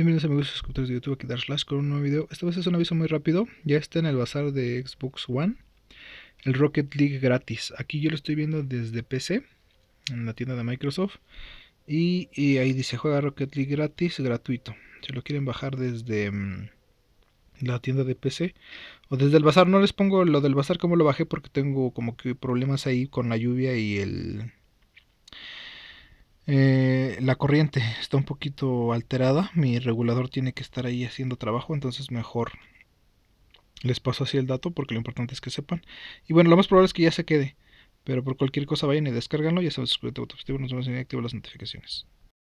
Bienvenidos amigos suscriptores de YouTube, aquí Slash con un nuevo video. Esta vez es un aviso muy rápido, ya está en el bazar de Xbox One, el Rocket League gratis. Aquí yo lo estoy viendo desde PC, en la tienda de Microsoft, y, ahí dice juega Rocket League gratis, gratuito. Si lo quieren bajar desde mm, la tienda de PC o desde el bazar, no les pongo lo del bazar como lo bajé porque tengo como que problemas ahí con la lluvia y el... Eh, la corriente está un poquito alterada, mi regulador tiene que estar ahí haciendo trabajo, entonces mejor les paso así el dato porque lo importante es que sepan. Y bueno, lo más probable es que ya se quede, pero por cualquier cosa vayan y descárganlo, ya sabes, suscríbete a las notificaciones.